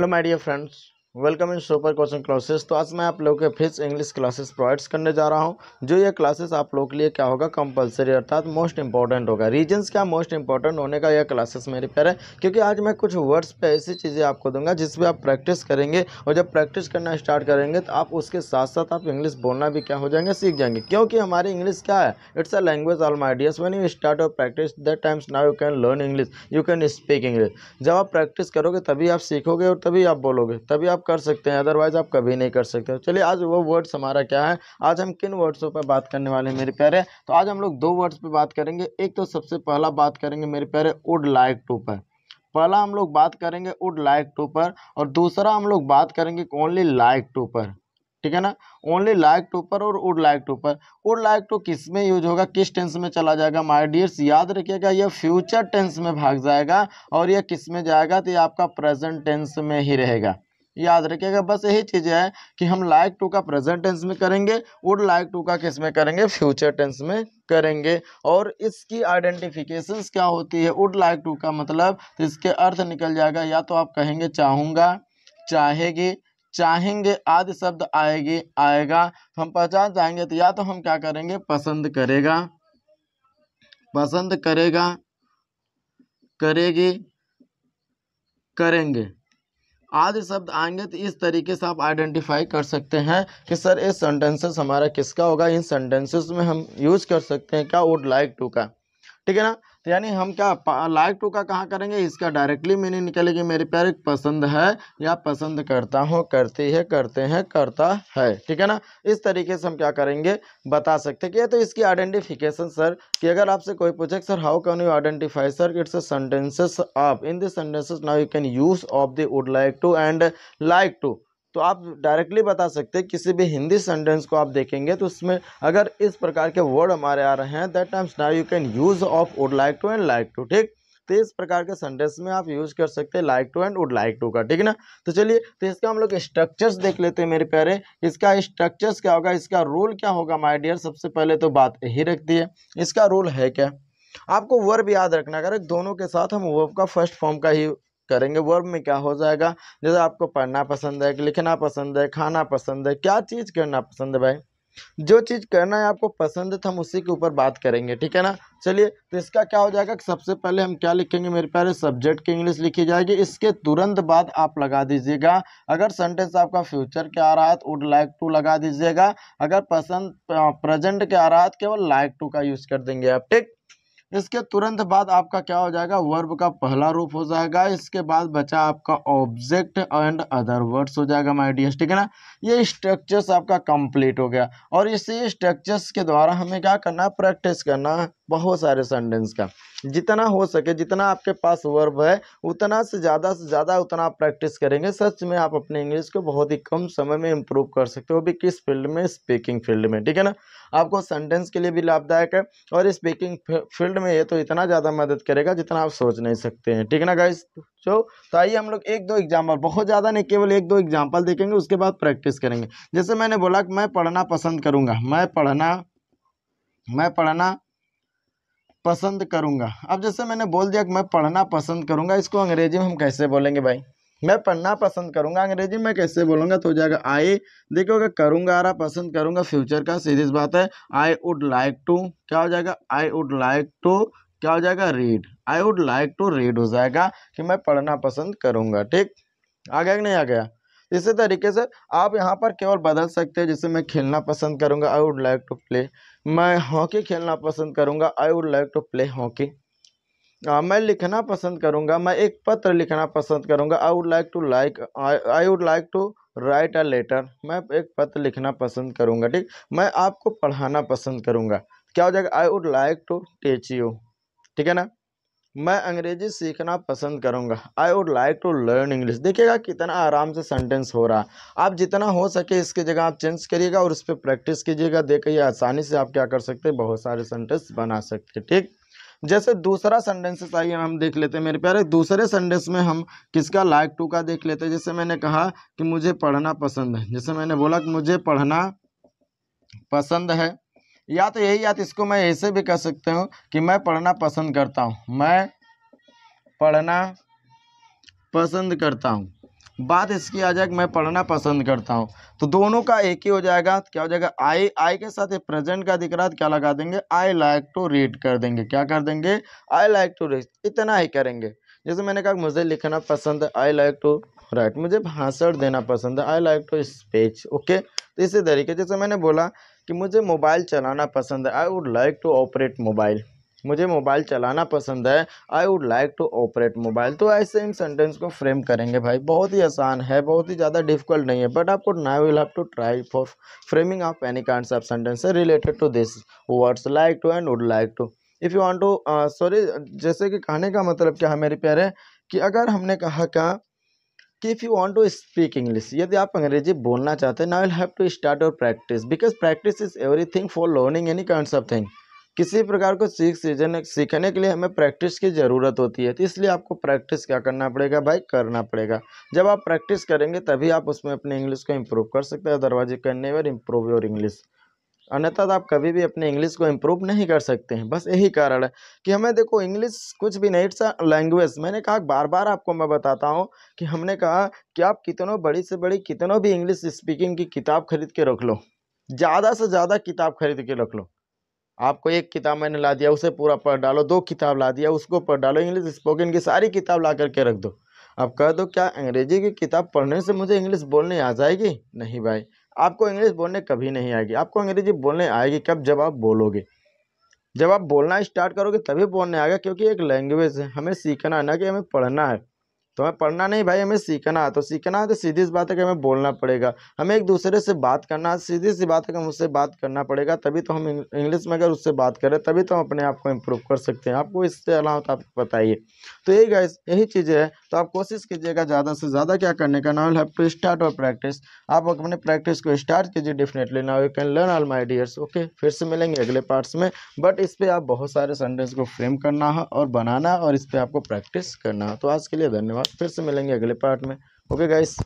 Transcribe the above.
hello my dear friends welcome in super coaching classes तो आज मैं आप लोगों के फिजिक्स इंग्लिश क्लासेस प्रोवाइड्स करने जा रहा हूं जो ये क्लासेस आप लोग के लिए क्या होगा कंपलसरी अर्थात मोस्ट इंपॉर्टेंट होगा रीजंस क्या मोस्ट इंपॉर्टेंट होने का यह क्लासेस मेरे पैर है क्योंकि आज मैं कुछ वर्ड्स पे ऐसी चीज़ें आपको दूंगा जिसपे आप प्रैक्टिस करेंगे और जब प्रैक्टिस करना स्टार्ट करेंगे तो आप उसके साथ साथ आप इंग्लिश बोलना भी क्या हो जाएंगे सीख जाएंगे क्योंकि हमारी इंग्लिश क्या है it's a language all my dears when you start और practice that times now you can learn English you can speak English जब आप प्रैक्टिस करोगे तभी आप सीखोगे और तभी आप बोलोगे तभी आप आप कर सकते हैं अदरवाइज़ आप कभी नहीं कर सकते चलिए आज वो वर्ड्स हमारा क्या है आज हम किन वर्ड्सों पर बात करने वाले हैं मेरे प्यारे तो आज हम लोग दो वर्ड्स पर बात करेंगे एक तो सबसे पहला बात करेंगे मेरे प्यारे वुड लाइक टू पर पहला हम लोग बात करेंगे वुड लाइक टू पर और दूसरा हम लोग बात करेंगे ओनली लाइक टू पर ठीक है ना ओनली लाइक टू पर और वुड लाइक टू पर वुड लाइक टू किस में यूज होगा किस टेंस में चला जाएगा माय डियर्स याद रखिएगा यह फ्यूचर टेंस में भाग जाएगा और यह किस में जाएगा तो ये आपका प्रेजेंट टेंस में ही रहेगा याद रखिएगा बस यही चीज है कि हम लाइक टू का प्रेजेंट टेंस में करेंगे वुड लाइक टू का किस में करेंगे फ्यूचर टेंस में करेंगे और इसकी आइडेंटिफिकेशन क्या होती है वुड लाइक टू का मतलब इसके अर्थ निकल जाएगा या तो आप कहेंगे चाहूंगा चाहेगी चाहेंगे आदि शब्द आएगी आएगा तो हम पहचान जाएंगे तो या तो हम क्या करेंगे पसंद करेगा पसंद करेगा करेगी करेंगे आदि शब्द आएंगे तो इस तरीके से आप आइडेंटिफाई कर सकते हैं कि सर ये सेंटेंसेस हमारा किसका होगा इन सेंटेंसेस में हम यूज़ कर सकते हैं क्या वुड लाइक टू का ठीक है ना तो यानी हम क्या लाइक टू का कहाँ करेंगे इसका डायरेक्टली मीनिंग निकलेगी मेरी प्यारी पसंद है या पसंद करता हूँ करती है करते हैं करता है ठीक है ना इस तरीके से हम क्या करेंगे बता सकते कि तो इसकी आइडेंटिफिकेशन सर कि अगर आपसे कोई पूछे sir how can you identify sir it's sentences of in this sentences now you can use of the would like to and like to तो आप डायरेक्टली बता सकते हैं किसी भी हिंदी सेंटेंस को आप देखेंगे तो उसमें अगर इस प्रकार के वर्ड हमारे आ रहे हैं that times now you can use of would like to and like to ठीक तो इस प्रकार के सेंटेंस में आप यूज़ कर सकते हैं like to and would like to का ठीक है ना तो चलिए तो इसका हम लोग स्ट्रक्चर्स देख लेते हैं मेरे प्यारे इसका स्ट्रक्चर्स क्या होगा इसका रूल क्या होगा माय डियर सबसे पहले तो बात यही रखती है इसका रूल है क्या आपको वर्ब याद रखना अगर दोनों के साथ हम वर्ब का फर्स्ट फॉर्म का ही करेंगे वर्ब में क्या हो जाएगा जैसे आपको पढ़ना पसंद है लिखना पसंद है खाना पसंद है क्या चीज़ करना पसंद है भाई जो चीज़ करना है आपको पसंद है तो हम उसी के ऊपर बात करेंगे ठीक है ना चलिए तो इसका क्या हो जाएगा सबसे पहले हम क्या लिखेंगे मेरे प्यारे सब्जेक्ट की इंग्लिश लिखी जाएगी इसके तुरंत बाद आप लगा दीजिएगा अगर सेंटेंस आपका फ्यूचर के आ रहा है वुड लाइक टू लगा दीजिएगा अगर पसंद प्रेजेंट के आ रहा है तो केवल लाइक टू का यूज़ कर देंगे आप ठीक इसके तुरंत बाद आपका क्या हो जाएगा वर्ब का पहला रूप हो जाएगा इसके बाद बचा आपका ऑब्जेक्ट एंड अदर वर्ड्स हो जाएगा माय डियर्स ठीक है ना ये स्ट्रक्चर्स आपका कंप्लीट हो गया और इसी स्ट्रक्चर्स के द्वारा हमें क्या करना है प्रैक्टिस करना है बहुत सारे सेंटेंस का जितना हो सके जितना आपके पास वर्ब है उतना से ज़्यादा से ज़्यादा उतना आप प्रैक्टिस करेंगे सच में आप अपने इंग्लिश को बहुत ही कम समय में इम्प्रूव कर सकते हो भी किस फील्ड में स्पीकिंग फील्ड में ठीक है ना आपको सेंटेंस के लिए भी लाभदायक है और स्पीकिंग फील्ड में ये तो इतना ज़्यादा मदद करेगा जितना आप सोच नहीं सकते हैं ठीक है ना गाइस जो तो आइए हम लोग एक दो एग्जाम्पल बहुत ज़्यादा नहीं केवल एक दो एग्जाम्पल देखेंगे उसके बाद प्रैक्टिस करेंगे जैसे मैंने बोला कि मैं पढ़ना पसंद करूँगा मैं पढ़ना मैं पढ़ना पसंद करूँगा अब जैसे मैंने बोल दिया कि मैं पढ़ना पसंद करूँगा इसको अंग्रेजी में हम कैसे बोलेंगे भाई मैं पढ़ना पसंद करूँगा अंग्रेजी में कैसे बोलूँगा तो हो जाएगा आई देखो अगर करूँगा आ रहा पसंद करूँगा फ्यूचर का सीधी बात है आई वुड लाइक टू क्या हो जाएगा आई वुड लाइक टू क्या हो जाएगा read I would like to read हो जाएगा कि मैं पढ़ना पसंद करूँगा ठीक आ गया कि नहीं आ गया इसी तरीके से आप यहाँ पर केवल बदल सकते हैं जैसे मैं खेलना पसंद करूँगा I would like to play मैं हॉकी खेलना पसंद करूँगा I would like to play hockey मैं लिखना पसंद करूँगा मैं एक पत्र लिखना पसंद करूँगा I would like to like I would like to write a letter मैं एक पत्र लिखना पसंद करूँगा ठीक मैं आपको पढ़ाना पसंद करूँगा क्या हो जाएगा I would like to teach you ठीक है ना मैं अंग्रेजी सीखना पसंद करूँगा I would like to learn English देखिएगा कितना आराम से सेंटेंस हो रहा है आप जितना हो सके इसकी जगह आप चेंज करिएगा और उस पर प्रैक्टिस कीजिएगा देखिए आसानी से आप क्या कर सकते हैं बहुत सारे सेंटेंस बना सकते हैं ठीक जैसे दूसरा सेंटेंसेस आइए हम देख लेते हैं मेरे प्यारे दूसरे सेंटेंस में हम किसका लाइक टू का देख लेते हैं जैसे मैंने कहा कि मुझे पढ़ना पसंद है जैसे मैंने बोला कि मुझे पढ़ना पसंद है या तो यही या तो इसको मैं ऐसे भी कह सकते हूँ कि मैं पढ़ना पसंद करता हूँ मैं पढ़ना पसंद करता हूँ बात इसकी आ जाए मैं पढ़ना पसंद करता हूँ तो दोनों का एक ही हो जाएगा क्या हो जाएगा आई आई के साथ प्रेजेंट का दिख रहा है तो क्या लगा देंगे आई लाइक टू रीड कर देंगे क्या कर देंगे आई लाइक टू रीड इतना ही करेंगे जैसे मैंने कहा मुझे लिखना पसंद है आई लाइक टू राइट मुझे भाषण देना पसंद है I like to speech okay तो इसी तरीके जैसे मैंने बोला कि मुझे मोबाइल चलाना पसंद है I would like to operate mobile मुझे मोबाइल चलाना पसंद है I would like to operate mobile तो ऐसे इन सेंटेंस को फ्रेम करेंगे भाई बहुत ही आसान है बहुत ही ज़्यादा डिफिकल्ट नहीं है बट आपको नाई will have to try for framing of any kind of sentence related to this words like to and would like to if you want to sorry जैसे कि कहने का मतलब क्या है मेरे प्यारे कि अगर हमने कहा क्या कि if you want to speak English यदि आप अंग्रेजी बोलना चाहते हैं ना विल हैव टू स्टार्ट और practice because practice is everything for learning any kind of thing किसी प्रकार को सीख सीजन सीखने के लिए हमें प्रैक्टिस की ज़रूरत होती है तो इसलिए आपको प्रैक्टिस क्या करना पड़ेगा भाई करना पड़ेगा जब आप प्रैक्टिस करेंगे तभी आप उसमें अपनी इंग्लिश को इम्प्रूव कर सकते हैं अदरवाइज करने नेवर इम्प्रूव योर इंग्लिश अन्यथा तो आप कभी भी अपने इंग्लिश को इम्प्रूव नहीं कर सकते हैं बस यही कारण है कि हमें देखो इंग्लिश कुछ भी नहीं इट्स लैंग्वेज मैंने कहा बार बार आपको मैं बताता हूँ कि हमने कहा कि आप कितनों बड़ी से बड़ी कितनों भी इंग्लिश स्पीकिंग की किताब खरीद के रख लो ज़्यादा से ज़्यादा किताब खरीद के रख लो आपको एक किताब मैंने ला दिया उसे पूरा पढ़ डालो दो किताब ला दिया उसको पढ़ डालो इंग्लिश स्पोकन की सारी किताब ला करके रख दो आप कह दो क्या अंग्रेजी की किताब पढ़ने से मुझे इंग्लिश बोलने आ जाएगी नहीं भाई आपको इंग्लिश बोलने कभी नहीं आएगी आपको अंग्रेजी बोलने आएगी कब जब आप बोलोगे जब आप बोलना स्टार्ट करोगे तभी बोलने आएगा क्योंकि एक लैंग्वेज है हमें सीखना है ना कि हमें पढ़ना है तो हमें पढ़ना नहीं भाई हमें सीखना है तो सीखना है तो सीधी सी बात है कि हमें बोलना पड़ेगा हमें एक दूसरे से बात करना है सीधी सी बात है कि हम उससे बात करना पड़ेगा तभी तो हम इंग्लिश में अगर उससे बात करें तभी तो हम अपने आप को इम्प्रूव कर सकते हैं आपको इससे अलावा तो आप बताइए तो यही गाइस यही चीज़ें हैं तो आप कोशिश कीजिएगा ज़्यादा से ज़्यादा क्या करने का नावल है टू स्टार्ट और प्रैक्टिस आप अपने प्रैक्टिस को स्टार्ट कीजिए definitely now you can learn all my dears okay फिर से मिलेंगे अगले पार्ट्स में बट इस पर आप बहुत सारे सेंटेंस को फ्रेम करना है और बनाना है और इस पर आपको प्रैक्टिस करना है तो आज के लिए धन्यवाद फिर से मिलेंगे अगले पार्ट में ओके गाइस